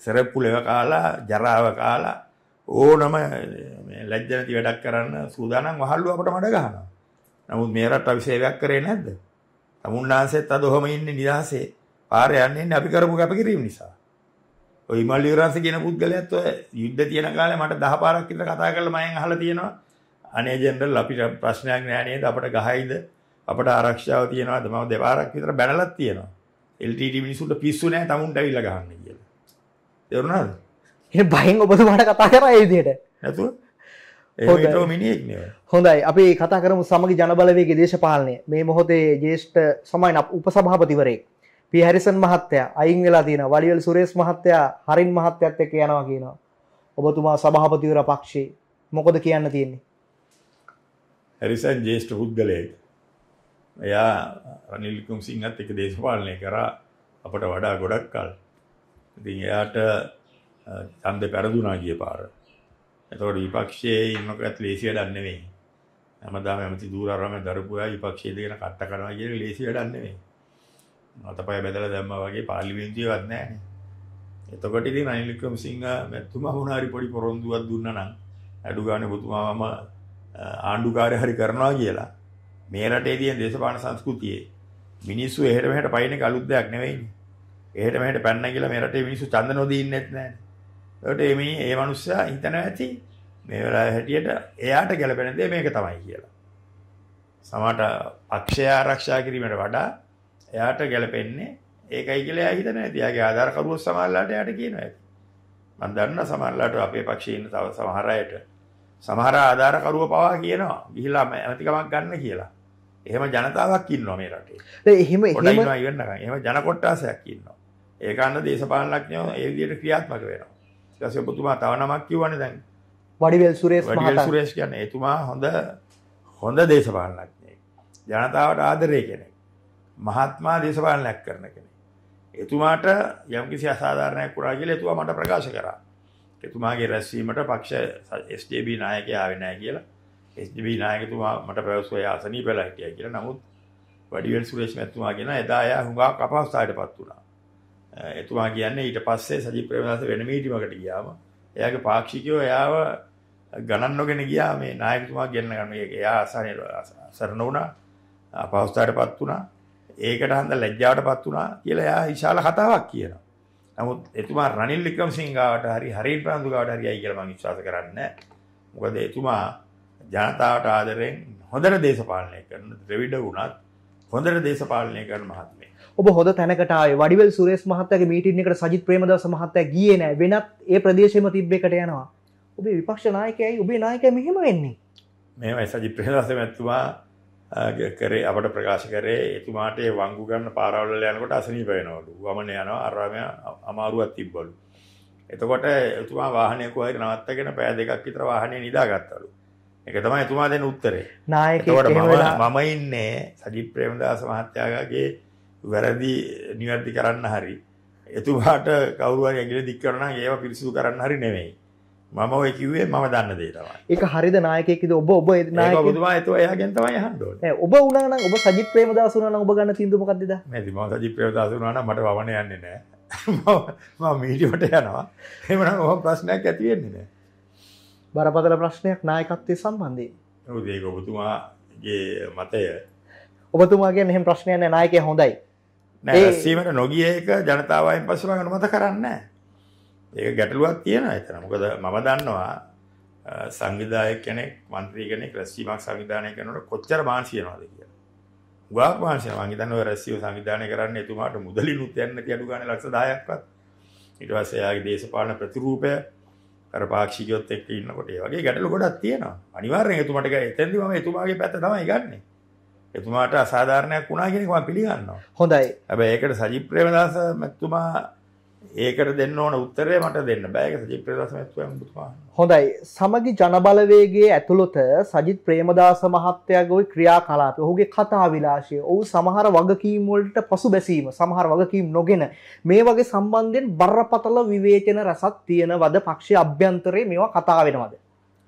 සරෙප්පුලව කාලා ජරාව කාලා ඕනම මේ ලැජ්ජ නැති වැඩක් කරන්න සූදානම් වහල්ලු අපිට මඩ ගහනවා. නමුත් මේ රට අපි සේවයක් කරේ නැද්ද? තමුන්නාන්සෙත් අද ඔහම ඉන්නේ නිදහසේ. පාරේ යන්නේ අපි කරපු කැපකිරීම නිසා. ඔය ඉමල් යුරන්ස කියන පුද්ගලයාත් ඔය යුද්ධ තියෙන කාලේ මට 10 පාරක් විතර කතා කරලා මයෙන් අහලා තියෙනවා. අනේ ජෙනරල් අපිට ප්‍රශ්නයක් නෑ නේද? අපිට ගහයිද? අපිට ආරක්ෂාව තියනවාද? මම දෙපාරක් විතර බැනලත් තියෙනවා. LTT මිනිසුන්ට පිස්සු නෑ tamunට ඇවිල්ලා ගහන්න කියලා. තේරුණාද? ඒ බයෙන් ඔබතුමාට කතා කරා ඒ විදිහට. නැතුව හොඳයි අපි කතා කරමු සමග ජනබලවේගේ දේශපාලනය මේ මොහොතේ ජේෂ්ඨ සමයින උපසභාපතිවරේ පී හැරිසන් මහත්තයා අයින් වෙලා තියෙන වලිවල් සුරේස් මහත්තයා හරින් මහත්තයත් එක්ක යනවා කියනවා. ඔබතුමා සභාපතිවර පක්ෂේ මොකද කියන්න තියෙන්නේ? හැරිසන් ජේෂ්ඨ පුද්ගලයෙක්. එයා රනිල් කුම්සිංහත් එක්ක දේශපාලනය කරා අපට වඩා ගොඩක් කල්. ඉතින් එයාට ඡන්දේ පෙරදුනා ගිය පාර. එතකොට විපක්ෂයේ ඉන්නකත් ලේසි වැඩක් නෙමෙයි. හැමදාම ඇමති දූරාරාමයේ දරුපුවා විපක්ෂයේ දෙන කට්ට කරනවා කියන ලේසි වැඩක් නෙමෙයි. අතපය බැදල දැම්ම වගේ පාලිවෙන්ජීවත් නෑන එතකොට ඉතින් අනිල්කම සිංහ මැතුමා මොනාරි පොඩි පොරොන්දුවක් දුන්න නම් අඩු ගානේ පුතුමාම ආණ්ඩුකාරය හරි කරනවා කියලා මේ රටේ තියෙන දේශපාලන සංස්කෘතියේ මිනිස්සු එහෙට මෙහෙට පයින් එක අලුත් දෙයක් නෙවෙයිනේ එහෙට මෙහෙට පැන්න කියලා මේ රටේ මිනිස්සු ඡන්ද නොදී ඉන්නෙත් නෑනේ ඒකට මේ මිනි ඒ මනුස්සයා හිතනවා ඇති මේ වෙලාවේ හැටියට එයාට ගැළපෙන දේ මේක තමයි කියලා සමහරට පක්ෂය ආරක්ෂා කිරීමට වඩා එයාට ගැළපෙන්නේ ඒකයි කියලා එයා හිතන ඇති. එයාගේ ආධාරකරුවෝ සමහරලාට එයාට කියනවා ඇති. මම දන්නවා සමහරලාට අපේ පක්ෂයේ ඉන්න තව සමහර අයට සමහර ආධාරකරුවෝ පවා කියනවා ගිහිලා ඇමතිකමක් ගන්න කියලා. එහෙම ජනතාවක් ඉන්නවා මේ රටේ. නෑ එහෙම එහෙම එහෙම ජන කොට්ටාසයක් ඉන්නවා. ඒකාන්න දේශපාලනඥයෝ ඒ විදිහට ක්‍රියාත්මක වෙනවා. ඊට පස්සේ ඔබතුමා තව නමක් කිව්වනේ දැන්. වඩිවැල් සුරේෂ් මහතා. වඩිවැල් සුරේෂ් කියන්නේ එතුමා හොඳ හොඳ දේශපාලනඥයෙක්. ජනතාවට ආදරේ කෙනෙක්. මහත්මා දේශපාලනයක් කරන කෙනෙක්. එතුමාට යම්කිසි අසාධාරණයක් වුණා කියලා එතුමා මට ප්‍රකාශ කරා. එතුමාගේ රැස්වීමට පක්ෂ SJB නායකයා ආවේ නැහැ කියලා SJB නායකතුමා මට පැවසුවා එයා අසනීප වෙලා හිටියා කියලා. නමුත් වඩිවැල් සුරේෂ් මැතිතුමා කියන එදා එයා හුඟක් අපහසුතාවයටපත් වුණා. එතුමා කියන්නේ ඊට පස්සේ සජීව ප්‍රේමදාස වෙන මීටිමකට ගියාම එයාගේ පාක්ෂිකයෝ එයාව ගණන් නොගෙන ගියා මේ නායකතුමා ගෙන්න ගන්න. එයා අසහනේ සරණ වුණා. අපහසුතාවයටපත් වුණා. ඒකට හන්ද ලැජ්ජාවටපත් වුණා කියලා එයා විශාල කතාවක් කියනවා. නමුත් එතුමා රනිල් වික්‍රමසිංහ ගාවට හරි හරින් ප්‍රාන්දු ගාවට හරි යයි කියලා මම විශ්වාස කරන්නේ මොකද එතුමා ජනතාවට ආදරෙන් හොඳට දේශපාලනය කරන ද්‍රවිඩ වුණත් හොඳට දේශපාලනය කරන මහත්මේ. ඔබ හොඳ තැනකට ආවේ වඩිවැල් සුරේස් මහත්තයාගේ මීටින් එකට සජිත් ප්‍රේමදාස මහත්තයා ගියේ නෑ. වෙනත් ඒ ප්‍රදේශෙම තිබ්බෙකට යනවා. ඔබේ විපක්ෂ නායකයයි ඔබේ නායකයා මෙහෙම වෙන්නේ. මේවයි සජිත් ප්‍රේමදාස මහත්මයා කරේ අපට ප්‍රකාශ කරේ එතුමාට ඒ වංගු ගන්න පාරවල් යනකොට අසනීප වෙනවලු. වමන යනවා අරාමය අමාරුවක් තිබ්බලු. එතකොට එතුමා වාහනයක හරි නවත්තගෙන පය දෙකක් විතර වාහනේ නිදාගත්තලු. ඒක තමයි එතුමා දෙන උත්තරේ. එතකොට මම ඉන්නේ සජිත් ප්‍රේමදාස මහත්තයාගේ වැරදි නිවැරදි කරන්න හරි එතුමාට කවුරු හරි ඇඟිලි දික් කරනවා නම් ඒව පිරිසිදු කරන්න හරි නෙමෙයි. මම ඔය කිව්වේ මම දන්න දේ තමයි. ඒක හරියද නායකයෙක්ද ඔබ ඔබ නායකයෙක්. ඒක ඔබතුමා ඒතෝ එයාගෙන් තමයි අහන්න ඕනේ. ඈ ඔබ වුණා නම් ඔබ සජිත් ප්‍රේමදාස වුණා නම් ඔබ ගන්න තීන්දුව මොකක්ද දා? නැති මම සජිත් ප්‍රේමදාස වුණා නම් මට වවණ යන්නේ නැහැ. මම මම මීඩියට යනවා. එහෙමනම් ඔහොම ප්‍රශ්නයක් ඇති වෙන්නේ නැහැ. බරපතල ප්‍රශ්නයක් නායකත්වයේ සම්බන්ධයෙන්. ඔව් ඒක ඔබතුමාගේ මතය. ඔබතුමාගේ එහෙම ප්‍රශ්නයක් නැහැ නායකයා හොඳයි. නෑ රැස්වීමට නොගිය එක ජනතාවයෙන් පස්සේ මම අනුමත කරන්නේ නැහැ. ඒක ගැටලුවක් තියෙනවා එතන. මොකද මම දන්නවා සංවිධායක කෙනෙක්, മന്ത്രി කෙනෙක් රැස්වීමක් සංවිධානය කරනකොට කොච්චර මාංශ වෙනවද කියලා. ගාක් මාංශ මම හිතන්නේ ඔය රැස්වීම සංවිධානය කරන්න එතුමාට මුදලිනුත් යන්නේ නැති අඩු ගානේ ලක්ෂ 10ක්වත්. ඊට පස්සේ එයාගේ දේශපාලන ප්‍රතිරූපය අර පාක්ෂිකයොත් එක්ක ඉන්නකොට ඒ වගේ ගැටලු ගොඩක් තියෙනවා. අනිවාර්යෙන් එතුමාට එතෙන්දි මම එතුමාගේ පැත්ත තමයි ගන්නෙ. එතුමාට අසාධාරණයක් වුණා කියන එක මම පිළිගන්නවා. හොඳයි. හැබැයි ඒකට සජිත් ප්‍රේමදාස මැතිතුමා ඒකට දෙන්න ඕන උත්තරේ මට දෙන්න බෑ ඒක සජිත් ප්‍රේමදාස මහත්තයා මුතුමාන. හොඳයි. සමගි ජනබලවේගයේ ඇතුළත සජිත් ප්‍රේමදාස මහත්තයාගේ ක්‍රියාකලාප, ඔහුගේ කතා විලාශය, ඔහු සමහර වගකීම් වලට පසුබැසීම, සමහර වගකීම් නොගෙන මේ වගේ සම්බන්ධයෙන් බරපතල විවේචන රසක් තියෙනවද පක්ෂයේ අභ්‍යන්තරේ මේවා කතා වෙනවද?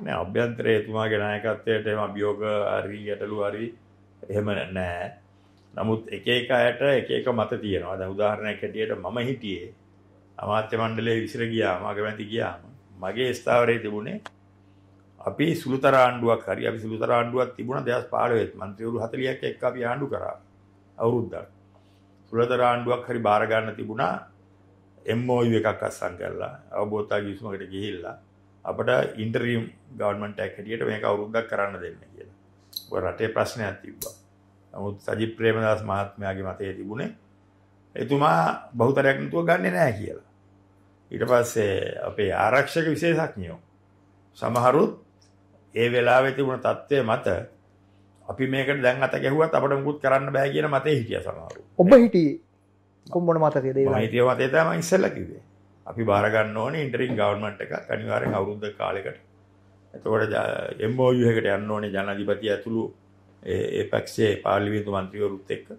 නෑ අභ්‍යන්තරයේ එතුමාගේ නායකත්වයට එම අභියෝග හරි ගැටලු හරි එහෙම නෑ. නමුත් එක එක අයට එක එක මත තියෙනවා. දැන් උදාහරණයක් හැටියට මම හිටියේ අමාත්‍ය මණ්ඩලයේ විසිර ගියාම අගමැති ගියාම මගේ ස්ථාවරයේ තිබුණේ අපි සුළුතර ආණ්ඩුවක් හරි අපි සුළුතර ආණ්ඩුවක් තිබුණා 2015 මන්ත්‍රීවරු 40ක් එක්ක අපි ආණ්ඩු කරා අවුරුද්දක් සුළුතර ආණ්ඩුවක් හරි බාර ගන්න තිබුණා MOU එකක් අත්සන් කරලා අවබෝධතා කිවිසුමකට ගිහිල්ලා අපිට ඉන්ටරීම් ගවර්න්මන්ට් එකක් හැටියට මේක අවුරුද්දක් කරන්න දෙන්න කියලා. ඔය රටේ ප්‍රශ්නයක් තිබ්බා. නමුත් සජිත් ප්‍රේමදාස මහත්මයාගේ මතය තිබුණේ එතුමා බහුතරයක් නතුව ගන්නෙ නැහැ කියලා. ඊට පස්සේ අපේ ආරක්ෂක විශේෂඥයෝ සමහරුත් ඒ වෙලාවේ තිබුණ தත්ත්වය මත අපි මේකට දැන් අත ගැහුවත් අපිට මුකුත් කරන්න බෑ කියන මතේ හිටියා සමහරු. ඔබ හිටියේ කොම්බොන මතකයේද ඒ වෙලාවේ? මම හිටිය මතේ තමයි ඉස්සෙල්ලා කිව්වේ. අපි බාර ගන්න ඕනේ ඉන්ටරිම් ගවර්න්මන්ට් එකක් අනිවාර්යෙන් අවුරුද්ද කාලයකට. එතකොට MOU එකට යන්න ඕනේ ජනාධිපති ඇතුළු ඒ පැක්ෂේ පාර්ලිමේන්තු මන්ත්‍රීවරුත් එක්ක.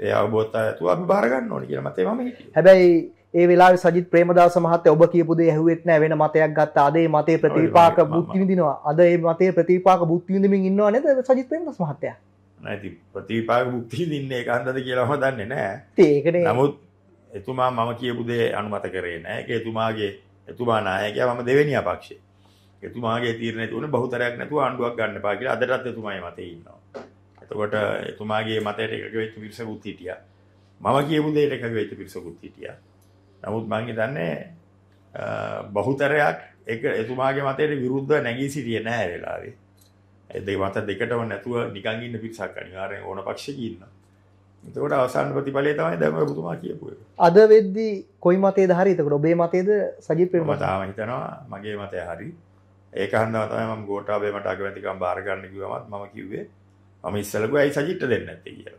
ඒ අවබෝධය ඇතුළු අපි බාර ගන්න ඕනේ කියන මතේ මම හිටියේ. හැබැයි ඒ වෙලා සජිත් ප්‍රේමදාස මහත්තය ඔබ කියපුදේ ඇහුවෙත් නෑ වෙන මතයක් ගත්ත අදේ මතේ ප්‍රතිපාක බුද්ධිවිදිනවා අද ඒ මතේ ප්‍රතිපාක බුද්ධිවිඳමින් ඉන්නවා නේද සජිත් ප්‍රේමදාස මහත්තයා නැති ප්‍රතිපාක බුද්ධිවිඳින්න ඒක හන්දද කියලා මම දන්නේ නෑ ඒකනේ නමුත් එතුමා මම කියපු දේ අනුමත කරේ නෑ ඒක එතුමාගේ එතුමා නායකයා මම දෙවෙනියා පක්ෂේ එතුමාගේ තීරණය තුන බහුතරයක් නැතුව ආණ්ඩුවක් ගන්න එපා කියලා අදටත් එතුමාගේ මතේ ඉන්නවා එතකොට එතුමාගේ මතයට එකග වෙච්ච පිරිසකුත් හිටියා මම කියපු දේට එකග වෙච්ච පිරිසකුත් හිටියා නමුත් මං හිතන්නේ බහුතරයක් ඒක එතුමාගේ මතයට විරුද්ධ නැගී සිටියේ නැහැ ඒ වෙලාවේ. ඒ දෙක මත දෙකටම නැතුව නිකන් ඉන්න පිරිසක් අනිවාර්යෙන් ඕන පක්ෂයක ඉන්නවා. එතකොට අවසාන ප්‍රතිඵලය තමයි දැන් ඔය පුතුමා කියපු එක. අද වෙද්දී කොයි මතයේද හරි? එතකොට ඔබේ මතයේද සජීව් ප්‍රේමදාස? මම තාම හිතනවා මගේ මතය හරි. ඒක හන්දා තමයි මම ගෝඨාභය මට අගමැතිකම් බාර ගන්න කිව්වමත් මම කිව්වේ මම ඉස්සලකෝ ඇයි සජීව්ට දෙන්නේ නැත්තේ කියලා.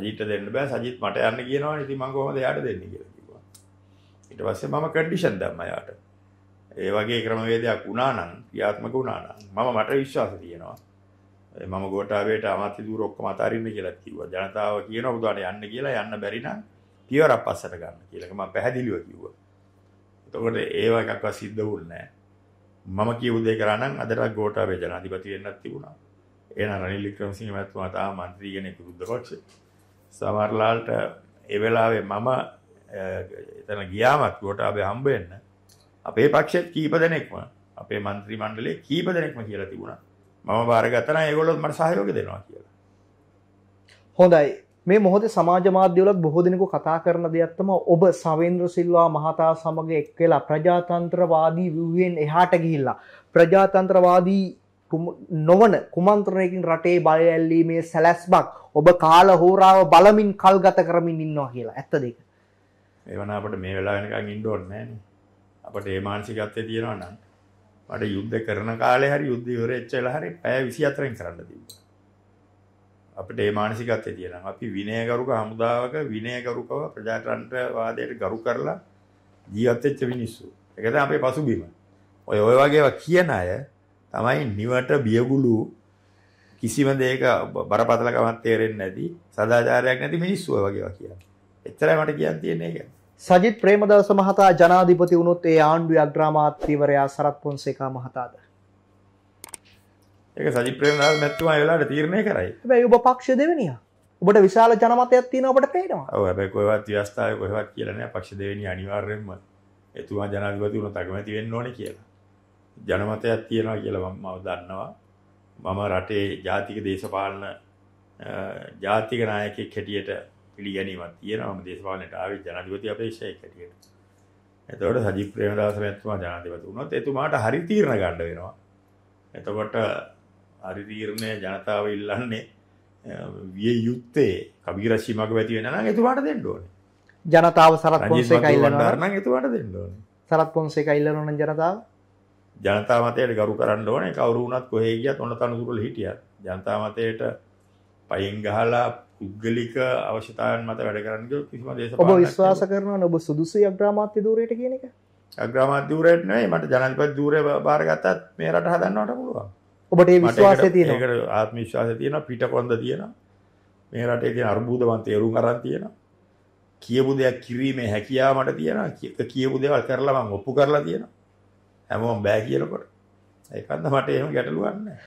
සජීව්ට දෙන්න බෑ සජීව් මට යන්න කියනවනේ ඉතින් මම කොහොමද එයාට දෙන්නේ කියලා. ඊට පස්සේ මම කන්ඩිෂන් දැම්මා යාට. ඒ වගේ ක්‍රමවේදයක් වුණා නම් ක්‍රියාත්මක වුණා නම් මම මට විශ්වාස තියෙනවා. මම ගෝඨාභයට අමාත්‍ය දූර ඔක්කොම අතාරින්න කියලා කිව්වා. ජනතාව කියනවා පුතාට යන්න කියලා යන්න බැරි නම් පියවරක් පස්සට ගන්න කියලා මම පැහැදිලිව කිව්වා. එතකොට ඒව එකක්වත් සිද්ධ වුණේ නැහැ. මම කියපු දේ කරා නම් අදට ගෝඨාභය ජනාධිපති වෙන්නත් තිබුණා. එන රනිල් වික්‍රමසිංහ මහත්මයා තාම മന്ത്രി කෙනෙක් විරුද්ධ පක්ෂේ. සමහරලාට ඒ වෙලාවේ මම එතන ගියාමත් ගෝඨාභය හම්බ වෙන්න අපේ පක්ෂෙත් කීප දෙනෙක්ම අපේ മന്ത്രി මණ්ඩලයේ කීප දෙනෙක්ම කියලා තිබුණා. මම බාරගත්තා නම් ඒගොල්ලොත් මට සහයෝගය දෙනවා කියලා. හොඳයි. මේ මොහොතේ සමාජ මාධ්‍යවලත් බොහෝ දෙනෙකු කතා කරන දෙයක් තමයි ඔබ සවේන්ද්‍ර සිල්වා මහතා සමග එක් වෙලා ප්‍රජාතන්ත්‍රවාදී ව්‍යුහයෙන් එහාට ගිහිල්ලා ප්‍රජාතන්ත්‍රවාදී නොවන කුමන්ත්‍රණයකින් රටේ බලය ඇල්ලීමේ සැලැස්මක් ඔබ කාල හෝරාව බලමින් කල් ගත කරමින් ඉන්නවා කියලා. ඇත්තද ඒක? ඒ වන අපට මේ වෙලා වෙනකන් ඉන්න ඕනේ නෑනේ. අපට ඒ මානසිකත්වයේ තියෙනවා නම් මට යුද්ධ කරන කාලේ හරි යුද්ධ ඉවරෙච්ච වෙලා හරි පැය 24න් කරන්න තිබුණා. අපිට ඒ මානසිකත්වයේ තියෙනවා. අපි විනයගරුක හමුදාවක විනයගරුකව ප්‍රජාතන්ත්‍රවාදයට ගරු කරලා ජීවත් වෙච්ච මිනිස්සු. ඒක තමයි අපේ පසුබිම. ඔය ඔය වගේ කියන අය තමයි නිවට බියගුළු කිසිම දෙයක බරපතලකමක් තේරෙන්නේ නැති සදාචාරයක් නැති මිනිස්සු වගේ කියලා. එච්චරයි මට කියන්න තියෙන්නේ ඒක. සජිත් ප්‍රේමදාස මහතා ජනාධිපති වුණොත් ඒ ආණ්ඩුවේ අග්‍රාමාත්‍යවරයා සරත් පොන්සේකා මහතාද? ඒක සජිත් ප්‍රේමදාස මැතිතුමා ඒ වෙලාවට තීරණය කරයි. හැබැයි ඔබ පක්ෂ දෙවෙනියා. ඔබට විශාල ජනමතයක් තියෙනවා ඔබට පේනවා. ඔව් හැබැයි කොහෙවත් ව්‍යවස්ථාවේ කොහෙවත් කියලා නෑ පක්ෂ දෙවෙනි අනිවාර්යයෙන්ම එතුමා ජනාධිපති වුණොත් අගමැති වෙන්න ඕනේ කියලා. ජනමතයක් තියෙනවා කියලා මම දන්නවා. මම රටේ ජාතික දේශපාලන ජාතික නායකයෙක් හැටියට පිළිගැනීමක් තියෙනවා මම දේශපාලනයට ආවේ ජනාධිපති අපේක්ෂාවක් හැටියට. එතකොට සජිත් ප්‍රේමදාස මහත්මයා ජනාධිපති වුණොත් එතුමාට හරි තීරණ ගන්න වෙනවා. එතකොට හරි තීරණය ජනතාව ඉල්ලන්නේ විය යුත්තේ කබීරශ්‍රී මග වැති වෙන නම් එතුමාට දෙන්න ඕනේ. ජනතාව සරත් පොන්සේකා ඉල්ලනවා නම් එතුමාට දෙන්න ඕනේ. සරත් පොන්සේකා ඉල්ලනවා නම් ජනතාව ජනතාව මතයට ගරු කරන්න ඕනේ කවුරු වුණත් කොහේ ගියත් ඔන්න තනතුරුවල හිටියත් ජනතාව මතයට පයින් ගහලා පුද්ගලික අවශ්‍යතාවන් මත වැඩ කරන්න කිසිම දේශපාලනයක් ඔබ විශ්වාස කරනවද ඔබ සුදුසුයි අග්‍රාමාත්‍ය ධූරයට කියන එක? අග්‍රාමාත්‍ය ධූරයට නෙවෙයි මට ජනාධිපති ධූරය බාරගත්තත් මේ රට හදන්නවට පුළුවන්. ඔබට ඒ විශ්වාසය තියෙනවා. ඒකට ආත්ම විශ්වාසය තියෙනවා පිටකොන්ද තියෙනවා. මේ රටේ තියෙන අර්බුද මන් තේරුම් අරන් තියෙනවා. කියපු දෙයක් කිරීමේ හැකියාව මට තියෙනවා. කියපු දේවල් කරලා මම ඔප්පු කරලා තියෙනවා. හැමෝම බෑ කියනකොට. ඒකන්ද මට එහෙම ගැටලුවක් නැහැ.